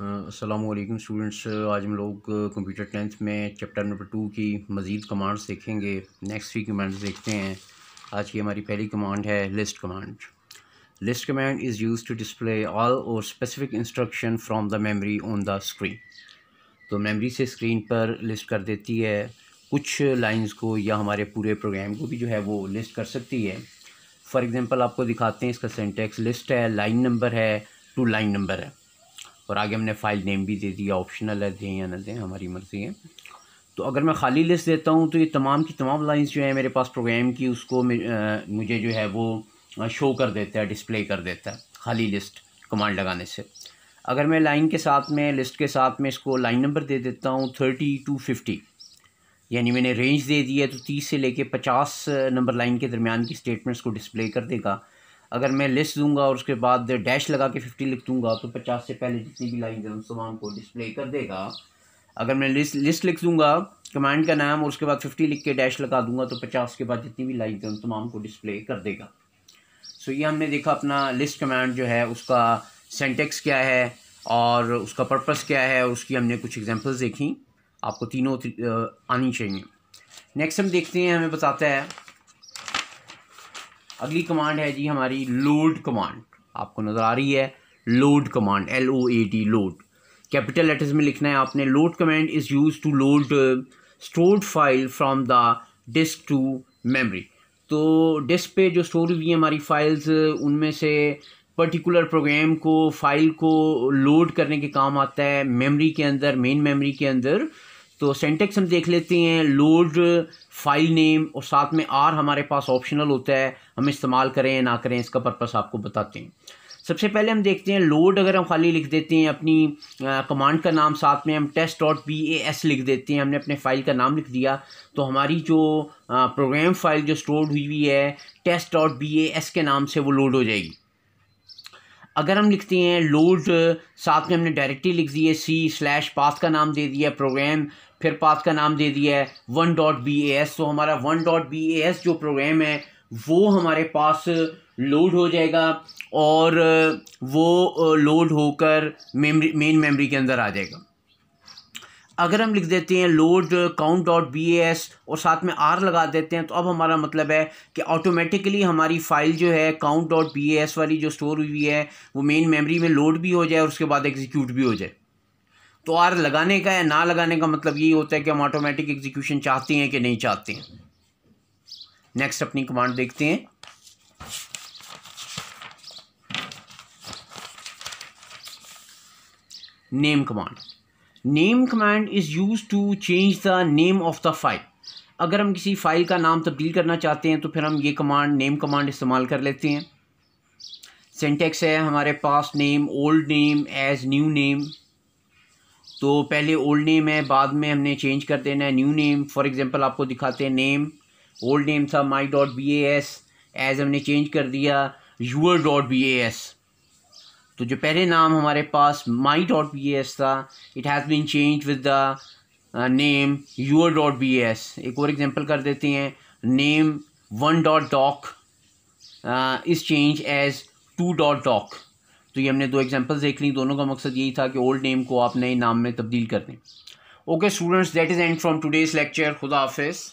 Aslam students आज हम लोग कंप्यूटर टेंथ में चैप्टर नंबर टू की मज़ीद कमांड्स देखेंगे नेक्स्ट वीक कमांड्स देखते हैं आज की हमारी पहली कमांड है list command list command is use to display all और specific instruction from the memory on the screen तो मेमोरी से स्क्रीन पर लिस्ट कर देती है कुछ लाइन्स को या हमारे पूरे प्रोग्राम को भी जो है वो लिस्ट कर सकती है फॉर एग्ज़ाम्पल आपको दिखाते हैं इसका सेंटेक्स लिस्ट है लाइन नंबर है टू लाइन नंबर है और आगे हमने फ़ाइल नेम भी दे दिया ऑप्शनल है दें या ना दें हमारी मर्ज़ी है तो अगर मैं खाली लिस्ट देता हूँ तो ये तमाम की तमाम लाइन्स जो है मेरे पास प्रोग्राम की उसको मुझे जो है वो शो कर देता है डिस्प्ले कर देता है खाली लिस्ट कमांड लगाने से अगर मैं लाइन के साथ में लिस्ट के साथ में इसको लाइन नंबर दे देता हूँ थर्टी टू फिफ्टी यानी मैंने रेंज दे दी है तो तीस से लेके पचास नंबर लाइन के दरमियान की स्टेटमेंट्स को डिस्प्ले कर देगा अगर मैं लिस्ट दूंगा और उसके बाद डैश लगा के फिफ्टी लिख दूंगा तो पचास से पहले जितनी भी लाइन है उस तमाम को डिस्प्ले कर देगा अगर मैं लिस्ट लिस्ट लिख दूंगा कमांड का नाम और उसके बाद फिफ्टी लिख के डैश लगा दूंगा तो पचास के बाद जितनी भी लाइन है उन तमाम को डिस्प्ले कर देगा सो ये हमने देखा अपना लिस्ट कमांड जो है उसका सेंटेक्स क्या है और उसका पर्पस क्या है उसकी हमने कुछ एग्जांपल्स देखी आपको तीनों आनी चाहिए नेक्स्ट हम देखते हैं हमें बताता है अगली कमांड है जी हमारी लोड कमांड आपको नज़र आ रही है load command L O A D load capital letters में लिखना है आपने load command is use to load stored file from the disk to memory तो डिस्क पे जो स्टोर हुई है हमारी फाइल्स uh, उनमें से पर्टिकुलर प्रोग्राम को फाइल को लोड करने के काम आता है मेमोरी के अंदर मेन मेमोरी के अंदर तो सेंटेक्स हम देख लेते हैं लोड फाइल नेम और साथ में आर हमारे पास ऑप्शनल होता है हम इस्तेमाल करें या ना करें इसका पर्पस आपको बताते हैं सबसे पहले हम देखते हैं लोड अगर हम खाली लिख देते हैं अपनी कमांड का नाम साथ में हम test dot B A S लिख देते हैं हमने अपने फ़ाइल का नाम लिख दिया तो हमारी जो प्रोग्राम फाइल जो स्टोर हुई हुई है test dot B A S के नाम से वो लोड हो जाएगी अगर हम लिखते हैं लोड साथ में हमने डायरेक्टली लिख दिया सी स्लैश पास का नाम दे दिया प्रोग्राम फिर पास का नाम दे दिया है one dot B A S तो हमारा one dot B A S जो प्रोग्राम है वो हमारे पास लोड हो जाएगा और वो लोड होकर मेमरी मेन मेमरी के अंदर आ जाएगा अगर हम लिख देते हैं load count dot B S और साथ में आर लगा देते हैं तो अब हमारा मतलब है कि ऑटोमेटिकली हमारी फ़ाइल जो है काउंट डॉट बी एस वाली जो स्टोर हुई है वो मेन मेमोरी में लोड भी हो जाए और उसके बाद एग्जीक्यूट भी हो जाए तो आर लगाने का या ना लगाने का मतलब यही होता है कि हम ऑटोमेटिक एग्जीक्यूशन चाहते हैं कि नहीं चाहते हैं नेक्स्ट अपनी कमांड देखते हैं name command name command is use to change the name of the file अगर हम किसी फ़ाइल का नाम तब्दील करना चाहते हैं तो फिर हम ये कमांड नेम कमांड इस्तेमाल कर लेते हैं सेंटेक्स है हमारे पास name old name as new name तो पहले ओल्ड नेम है बाद में हमने चेंज कर देना है न्यू नेम फॉर एग्जांपल आपको दिखाते हैं नेम ओल्ड नेम था my dot B S as हमने चेंज कर दिया यूअर डॉट बी एस तो जो पहले नाम हमारे पास माई डॉट बी एस था it has been change with the name your dot B S एक और एग्जांपल कर देते हैं name one dot doc is change as two dot doc तो ये हमने दो एग्जांपल्स देख ली दोनों का मकसद यही था कि ओल्ड नेम को आप नए नाम में तब्दील कर दें okay students that is end from today's lecture खुदा हाफिज़